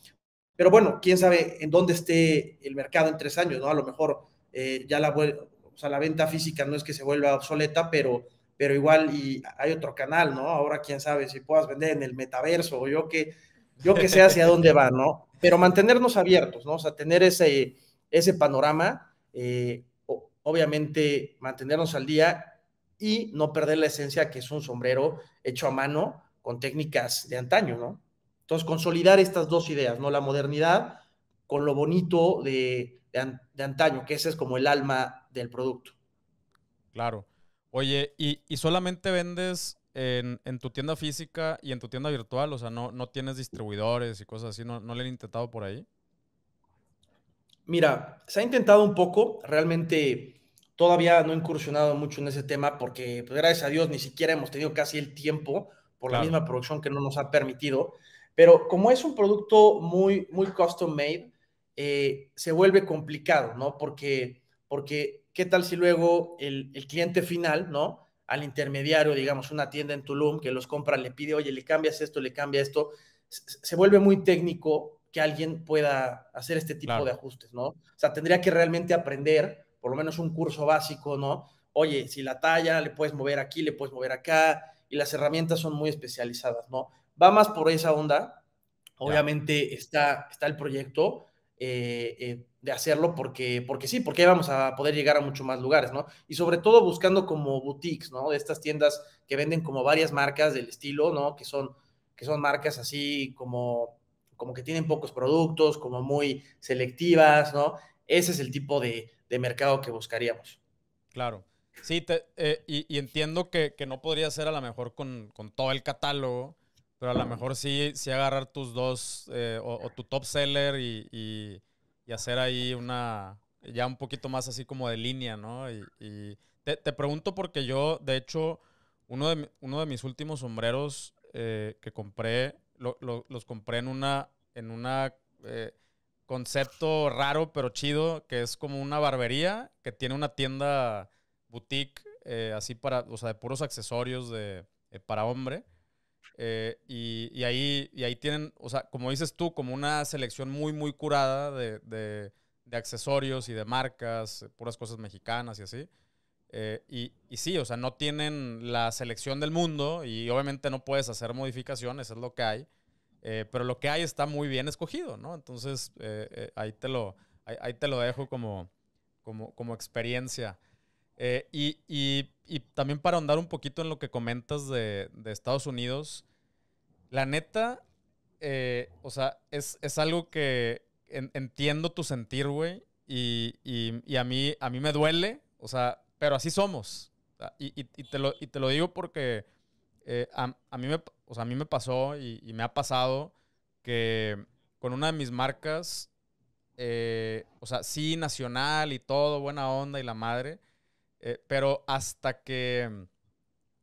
Pero bueno, quién sabe en dónde esté el mercado en tres años, ¿no? A lo mejor eh, ya la, o sea, la venta física no es que se vuelva obsoleta, pero, pero igual y hay otro canal, ¿no? Ahora quién sabe si puedas vender en el metaverso o yo que, yo que sé hacia dónde va, ¿no? Pero mantenernos abiertos, ¿no? O sea, tener ese, ese panorama, eh, obviamente mantenernos al día y no perder la esencia que es un sombrero hecho a mano con técnicas de antaño, ¿no? Entonces, consolidar estas dos ideas, ¿no? La modernidad con lo bonito de, antaño, que ese es como el alma del producto. Claro. Oye, ¿y, solamente vendes en, tu tienda física y en tu tienda virtual? O sea, ¿no, no tienes distribuidores y cosas así? ¿No, le han intentado por ahí? Mira, se ha intentado un poco. Realmente todavía no he incursionado mucho en ese tema porque, pues, gracias a Dios, ni siquiera hemos tenido casi el tiempo por la misma producción que no nos ha permitido. Pero como es un producto muy, muy custom made, eh, se vuelve complicado, ¿no? Porque, porque ¿qué tal si luego el, el, cliente final, ¿no? Al intermediario, digamos, una tienda en Tulum que los compra, le pide, oye, le cambias esto, le cambia esto. Se, vuelve muy técnico que alguien pueda hacer este tipo de ajustes, ¿no? O sea, tendría que realmente aprender, por lo menos un curso básico, ¿no? Oye, si la talla, le puedes mover aquí, le puedes mover acá, y las herramientas son muy especializadas, ¿no? va más por esa onda. Obviamente está, está el proyecto eh, eh, de hacerlo porque, porque sí, porque ahí vamos a poder llegar a mucho más lugares, ¿no? Y sobre todo buscando como boutiques, ¿no? De estas tiendas que venden como varias marcas del estilo, ¿no? Que son, que son marcas así como, como que tienen pocos productos, como muy selectivas, ¿no? Ese es el tipo de, mercado que buscaríamos. Claro. Sí, eh, y, entiendo que, no podría ser a lo mejor con, con todo el catálogo, pero a lo mejor sí, sí agarrar tus dos eh, o, tu top seller y, hacer ahí una, ya un poquito más así como de línea, ¿no? Y, te, pregunto porque yo, de hecho, uno de, uno de mis últimos sombreros eh, que compré, los compré en una, en una eh, concepto raro pero chido, que es como una barbería que tiene una tienda boutique, así para, o sea, de puros accesorios para hombre eh, y, ahí, y ahí tienen, o sea, como dices tú, como una selección muy, muy curada de, de, accesorios y de marcas, puras cosas mexicanas y así. Eh, y, sí, o sea, no tienen la selección del mundo y obviamente no puedes hacer modificaciones, es lo que hay. Eh, pero lo que hay está muy bien escogido, ¿no? Entonces, ahí, te lo, ahí te lo dejo como, como, como experiencia. Eh, y, también para ahondar un poquito en lo que comentas de, Estados Unidos, la neta, eh, o sea, es, algo que entiendo tu sentir, güey, y, a, mí, a mí me duele, o sea, pero así somos. Y, te, lo, digo porque eh, a, mí me, pasó y me ha pasado que con una de mis marcas, o sea, sí, nacional y todo, buena onda y la madre, eh, pero hasta que, mm,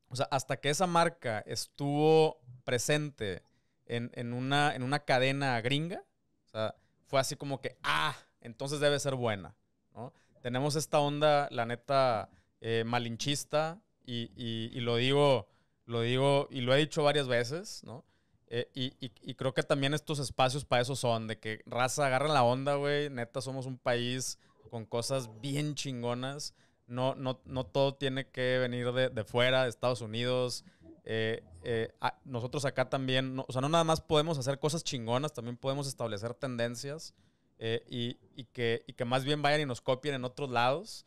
o sea, hasta que esa marca estuvo presente en, en, una, en una cadena gringa, o sea, fue así como que, ah, entonces debe ser buena, ¿no? Tenemos esta onda, la neta, eh, malinchista, y, y, lo digo, lo digo, y lo he dicho varias veces, ¿no? Eh, y, y, creo que también estos espacios para eso son, de que raza, agarra la onda, güey, neta, somos un país con cosas bien chingonas no, todo tiene que venir de, fuera, de Estados Unidos. Eh, eh, nosotros acá también, no, o sea, no nada más podemos hacer cosas chingonas, también podemos establecer tendencias eh, y, que, y que más bien vayan y nos copien en otros lados.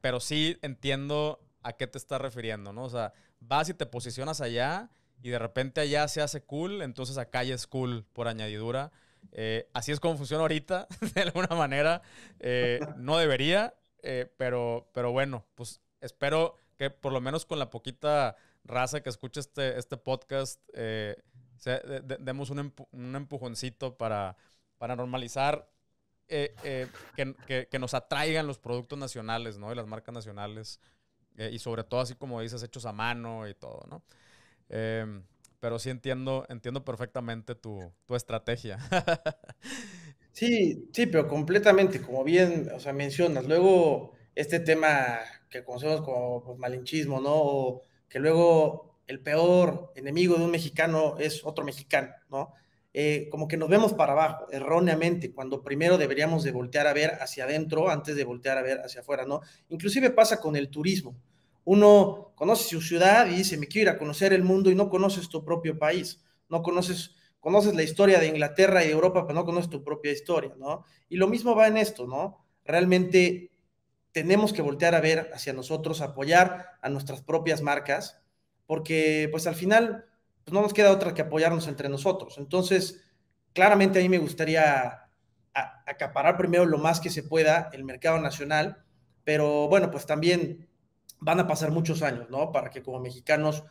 pero sí entiendo a qué te estás refiriendo, ¿no? O sea, vas y te posicionas allá y de repente allá se hace cool, entonces acá ya es cool por añadidura. así es como funciona ahorita, (laughs) de alguna manera. no debería, eh, pero, pero bueno, pues espero que por lo menos con la poquita raza que escucha este, este podcast, eh, demos un, un, empujoncito para, para normalizar eh, que, que, nos atraigan los productos nacionales, ¿no? Y las marcas nacionales. y sobre todo, así como dices, hechos a mano y todo, ¿no? Em, pero sí entiendo, entiendo perfectamente tu, tu estrategia. (laughs) Sí, sí, pero completamente, como bien, o sea, mencionas, luego este tema que conocemos como pues, malinchismo, ¿no? O que luego el peor enemigo de un mexicano es otro mexicano, ¿no? Eh, como que nos vemos para abajo, erróneamente, cuando primero deberíamos de voltear a ver hacia adentro antes de voltear a ver hacia afuera, ¿no? Inclusive pasa con el turismo. Uno conoce su ciudad y dice, me quiero ir a conocer el mundo y no conoces tu propio país, no conoces conoces la historia de Inglaterra y Europa, pero no conoces tu propia historia, ¿no? Y lo mismo va en esto, ¿no? Realmente tenemos que voltear a ver hacia nosotros, apoyar a nuestras propias marcas, porque pues al final pues, no nos queda otra que apoyarnos entre nosotros. Entonces, claramente a mí me gustaría acaparar primero lo más que se pueda el mercado nacional, pero bueno, pues también van a pasar muchos años, ¿no? Para que como mexicanos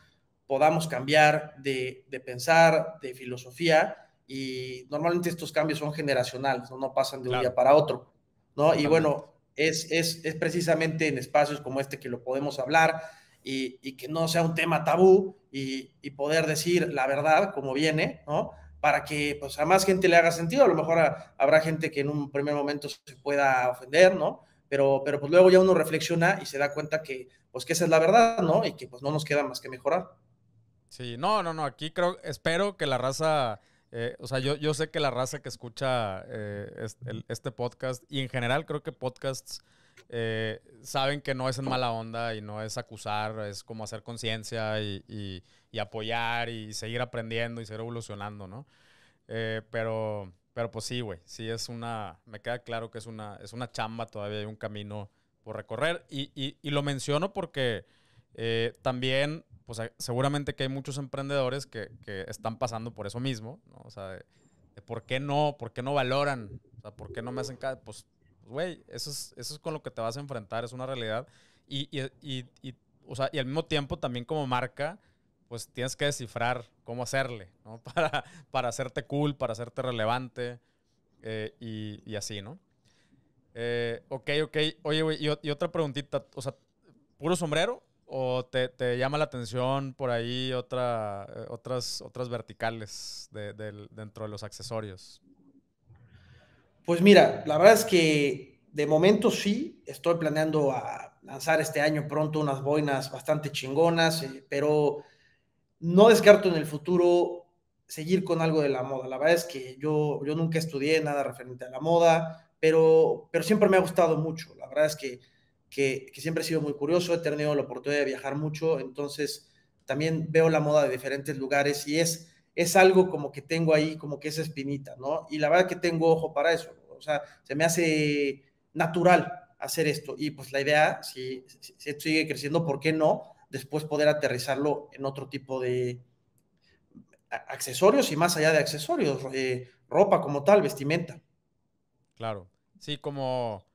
podamos cambiar de, de pensar, de filosofía, y normalmente estos cambios son generacionales, no, pasan de un día para otro, ¿no? Y bueno, es, es, es, precisamente en espacios como este que lo podemos hablar y, y que no sea un tema tabú y, y, poder decir la verdad como viene, ¿no? Para que pues a más gente le haga sentido, a lo mejor habrá gente que en un primer momento se pueda ofender, ¿no? Pero, pero pues luego ya uno reflexiona y se da cuenta que pues que esa es la verdad, ¿no? Y que pues no nos queda más que mejorar. Sí, no, no, no. Aquí creo, espero que la raza. Eh, o sea, yo, yo sé que la raza que escucha eh, este, podcast y en general creo que podcasts eh, saben que no es en mala onda y no es acusar, es como hacer conciencia y, apoyar y seguir aprendiendo y seguir evolucionando, ¿no? pero, pero pues sí, güey, sí es una, me queda claro que es una, es una chamba, todavía hay un camino por recorrer y, y lo menciono porque también pues seguramente que hay muchos emprendedores que, que están pasando por eso mismo, ¿no? O sea, por qué no, por qué no valoran, o sea, por qué no me hacen caso pues, pues, güey, eso, es, eso es con lo que te vas a enfrentar, es una realidad. Y, y, y, o sea, y al mismo tiempo también como marca, pues tienes que descifrar cómo hacerle, ¿no? (laughs) Para, para hacerte cool, para hacerte relevante eh, y, así, ¿no? Eh, ok, ok. Oye, güey, y, otra preguntita, o sea, ¿puro sombrero? ¿O te, llama la atención por ahí otra, eh, otras, otras verticales de, dentro de los accesorios? Pues mira, la verdad es que de momento sí, estoy planeando a lanzar este año pronto unas boinas bastante chingonas, eh, pero no descarto en el futuro seguir con algo de la moda. La verdad es que yo, yo nunca estudié nada referente a la moda, pero, pero siempre me ha gustado mucho. La verdad es que que, siempre he sido muy curioso, he tenido la oportunidad de viajar mucho, entonces también veo la moda de diferentes lugares y es, es algo como que tengo ahí, como que esa espinita, ¿no? Y la verdad que tengo ojo para eso, o sea, se me hace natural hacer esto y pues la idea, si, si, esto sigue creciendo, ¿por qué no? Después poder aterrizarlo en otro tipo de accesorios y más allá de accesorios, eh, ropa como tal, vestimenta. Claro, sí, como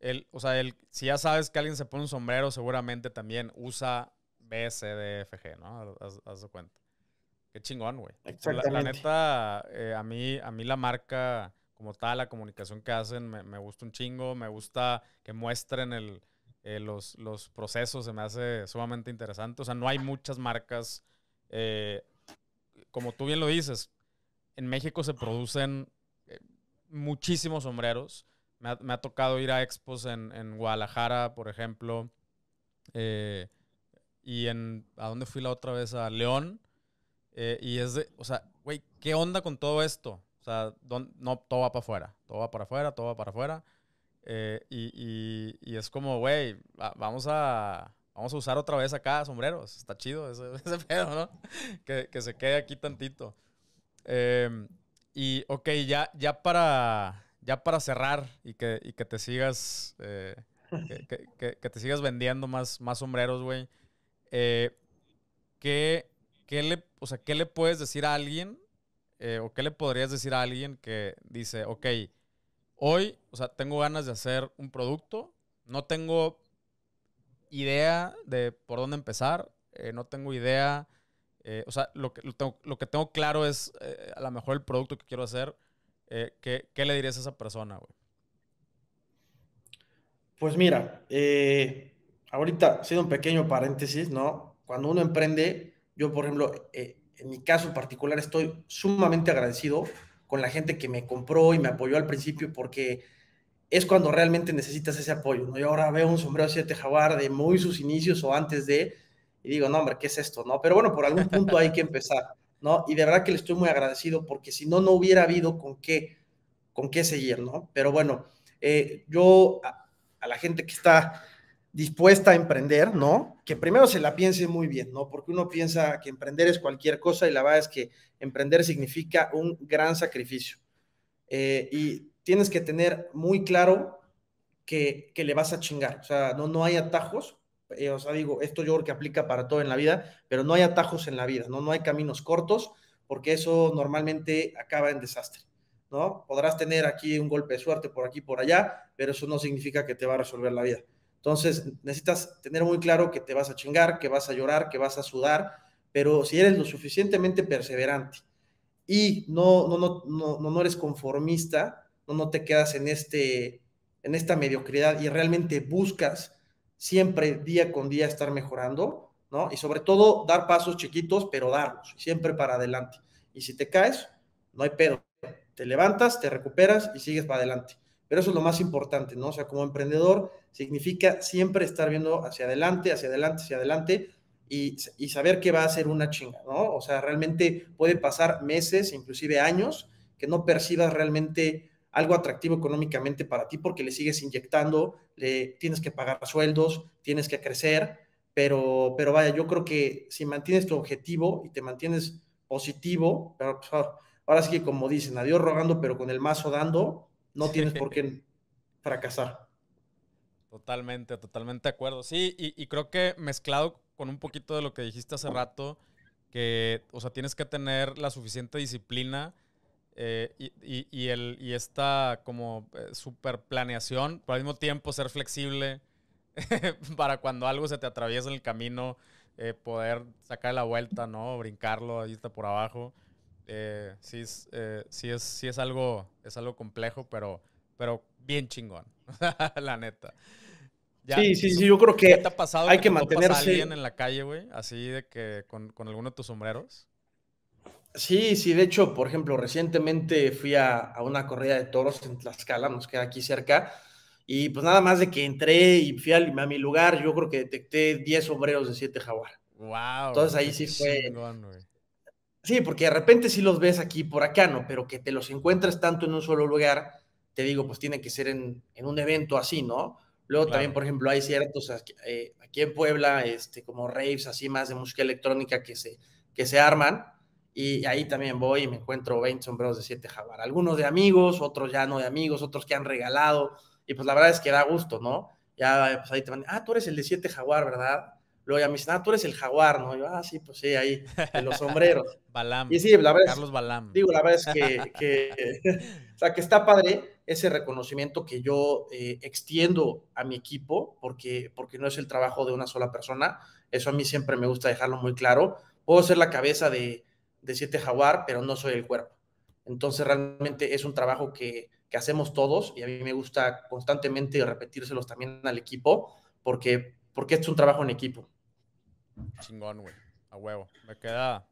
el, o sea, el, si ya sabes que alguien se pone un sombrero, seguramente también usa BSDFG, ¿no? Haz, de cuenta. Qué chingón, güey. Pues, la, neta, eh, a, mí, a mí la marca como tal, la comunicación que hacen, me, me gusta un chingo. Me gusta que muestren el, eh, los, los, procesos, se me hace sumamente interesante. O sea, no hay muchas marcas, eh, como tú bien lo dices, en México se producen muchísimos sombreros me ha, tocado ir a expos en, en Guadalajara, por ejemplo. Eh, y en. ¿A dónde fui la otra vez? A León. Eh, y es de. O sea, güey, ¿qué onda con todo esto? O sea, no, todo va para afuera. Todo va para afuera, todo va para afuera. Eh, y, es como, güey, vamos a. Vamos a usar otra vez acá sombreros. Está chido ese, (laughs) pedo, ¿no? que, que, se quede aquí tantito. y, ok, ya, ya para ya para cerrar y que, que te sigas. Eh, que, te sigas vendiendo más, más sombreros, güey. Eh, ¿qué, le, o sea, ¿Qué le puedes decir a alguien? Eh, ¿O qué le podrías decir a alguien que dice, ok, hoy, o sea, tengo ganas de hacer un producto, no tengo idea de por dónde empezar, no tengo idea, o sea, lo tengo, lo que tengo claro es a lo mejor el producto que quiero hacer, eh, ¿qué, le dirías a esa persona, güey? Pues mira, eh, ahorita ahorita, sido un pequeño paréntesis, ¿no? Cuando uno emprende, yo por ejemplo, eh, en mi caso particular estoy sumamente agradecido con la gente que me compró y me apoyó al principio porque es cuando realmente necesitas ese apoyo, ¿no? Yo ahora veo un sombrero 7 jaguar de muy sus inicios o antes de, y digo, no, hombre, ¿qué es esto, no? Pero bueno, por algún punto hay que empezar. Y de verdad que le estoy muy agradecido porque si no, no hubiera habido con qué, con qué seguir, ¿no? Pero bueno, eh, yo a, la gente que está dispuesta a emprender, ¿no? Que primero se la piense muy bien, ¿no? Porque uno piensa que emprender es cualquier cosa y la verdad es que emprender significa un gran sacrificio. Eh, y tienes que tener muy claro que, le vas a chingar, o sea, no, no hay atajos eh, o sea, digo, esto yo creo que aplica para todo en la vida, pero no hay atajos en la vida, ¿no? No hay caminos cortos, porque eso normalmente acaba en desastre, ¿no? Podrás tener aquí un golpe de suerte por aquí, por allá, pero eso no significa que te va a resolver la vida. Entonces, necesitas tener muy claro que te vas a chingar, que vas a llorar, que vas a sudar, pero si eres lo suficientemente perseverante y no, no, no, no, no eres conformista, no, no te quedas en, este, en esta mediocridad y realmente buscas siempre día con día estar mejorando, ¿no? Y sobre todo dar pasos chiquitos, pero darlos, siempre para adelante. Y si te caes, no hay pedo. Te levantas, te recuperas y sigues para adelante. Pero eso es lo más importante, ¿no? O sea, como emprendedor significa siempre estar viendo hacia adelante, hacia adelante, hacia adelante y, saber que va a ser una chinga, ¿no? O sea, realmente puede pasar meses, inclusive años, que no percibas realmente algo atractivo económicamente para ti porque le sigues inyectando, le tienes que pagar sueldos, tienes que crecer, pero, pero vaya, yo creo que si mantienes tu objetivo y te mantienes positivo, pues, ahora, sí que como dicen, adiós rogando, pero con el mazo dando, no tienes por (laughs) qué fracasar. Totalmente, totalmente de acuerdo. Sí, y, y creo que mezclado con un poquito de lo que dijiste hace rato, que, o sea, tienes que tener la suficiente disciplina eh, y, y, y, el, y esta como eh, super planeación, pero al mismo tiempo ser flexible (laughs) para cuando algo se te atraviesa en el camino, eh, poder sacar la vuelta, ¿no? Brincarlo, ahí está por abajo. Eh, sí, es, sí, es, sí es algo, es algo complejo, pero, pero bien chingón, (laughs) la neta. sí, sí, sí, yo creo que, te pasado hay que, mantenerse. alguien en la calle, güey, así de que con, con alguno de tus sombreros? Sí, sí, de hecho, por ejemplo, recientemente fui a, una corrida de toros en Tlaxcala, nos queda aquí cerca, y pues nada más de que entré y fui a, mi lugar, yo creo que detecté 10 sombreros de 7 jaguar. Wow. Entonces ahí sí fue. sí, porque de repente sí los ves aquí por acá, ¿no? Pero que te los encuentres tanto en un solo lugar, te digo, pues tiene que ser en, un evento así, ¿no? Luego también, por ejemplo, hay ciertos eh, aquí, en Puebla, este, como raves así más de música electrónica que se, que se arman y ahí también voy y me encuentro 20 sombreros de 7 jaguar. Algunos de amigos, otros ya no de amigos, otros que han regalado. Y pues la verdad es que da gusto, ¿no? Ya pues ahí te van, ah, tú eres el de 7 jaguar, ¿verdad? Luego ya me dicen, ah, tú eres el jaguar, ¿no? Y yo, ah, sí, pues sí, ahí, de los sombreros. (laughs) Balam. Y sí, la verdad Carlos Balam. Digo, la verdad es (laughs) que, o sea, que está padre ese reconocimiento que yo eh, extiendo a mi equipo, porque, porque no es el trabajo de una sola persona. Eso a mí siempre me gusta dejarlo muy claro. Puedo ser la cabeza de de siete jaguar, pero no soy el cuerpo. Entonces realmente es un trabajo que, que hacemos todos y a mí me gusta constantemente repetírselos también al equipo porque, porque es un trabajo en equipo. Chingón, güey. A huevo. Me queda...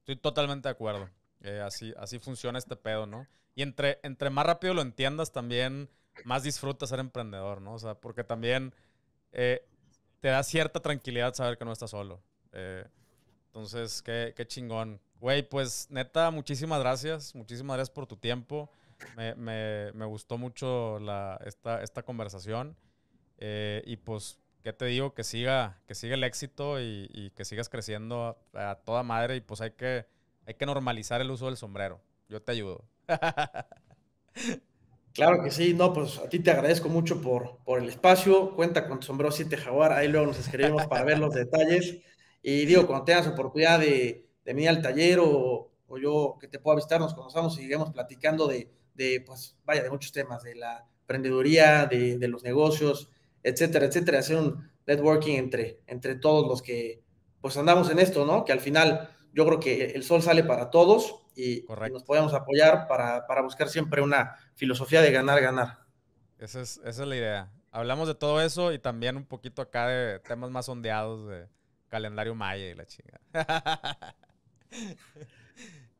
Estoy totalmente de acuerdo. Eh, así, así funciona este pedo, ¿no? Y entre, entre más rápido lo entiendas también, más disfruta ser emprendedor, ¿no? O sea, porque también eh, te da cierta tranquilidad saber que no estás solo. Eh, entonces, qué, qué chingón Güey, pues neta, muchísimas gracias. Muchísimas gracias por tu tiempo. Me, gustó mucho la, esta, conversación. Eh, y pues, ¿qué te digo? Que siga, que siga el éxito y, que sigas creciendo a, toda madre. Y pues hay que, hay que normalizar el uso del sombrero. Yo te ayudo. (laughs) Claro que sí, no, pues a ti te agradezco mucho por, por el espacio. Cuenta con tu sombrero 7 Jaguar, ahí luego nos escribimos para ver los detalles. Y digo, cuando tengas oportunidad de, de mí al taller o, yo que te puedo avistar nos conocemos y sigamos platicando de, pues, vaya, de muchos temas, de la emprendeduría, de, los negocios, etcétera, etcétera, hacer un networking entre, entre todos los que, pues, andamos en esto, ¿no? Que al final yo creo que el sol sale para todos y, nos podemos apoyar para, buscar siempre una filosofía de ganar, ganar. Esa es, esa es la idea. Hablamos de todo eso y también un poquito acá de temas más ondeados de calendario maya y la chinga (laughs) (laughs)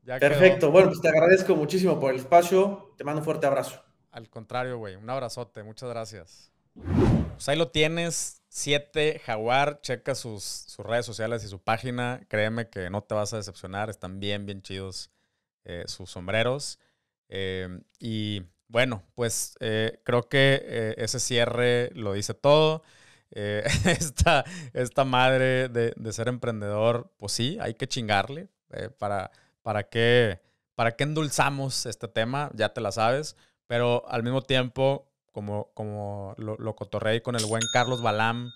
Perfecto. Bueno, pues te agradezco muchísimo por el espacio. Te mando un fuerte abrazo. Al contrario, güey. Un abrazote. Muchas gracias. Pues ahí lo tienes. 7 Jaguar. Checa sus, redes sociales y su página. Créeme que no te vas a decepcionar. Están bien, bien chidos eh, sus sombreros. Eh, y bueno, pues eh, creo que ese cierre lo dice todo. (laughs) esta, madre de, ser emprendedor, pues sí, hay que chingarle, eh, para, para, qué, para qué endulzamos este tema, ya te la sabes, pero al mismo tiempo, como, como lo, lo con el buen Carlos Balam,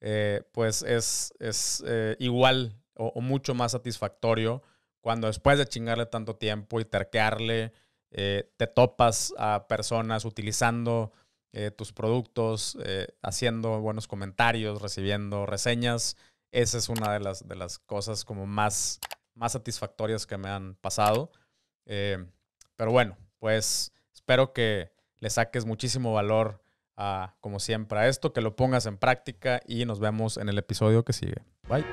eh, pues es, es eh, igual o, mucho más satisfactorio cuando después de chingarle tanto tiempo y terquearle, te topas a personas utilizando tus productos, haciendo buenos comentarios, recibiendo reseñas. Esa es una de las, de las cosas como más más satisfactorias que me han pasado. Eh, pero bueno, pues espero que le saques muchísimo valor, a, como siempre, a esto, que lo pongas en práctica y nos vemos en el episodio que sigue. Bye.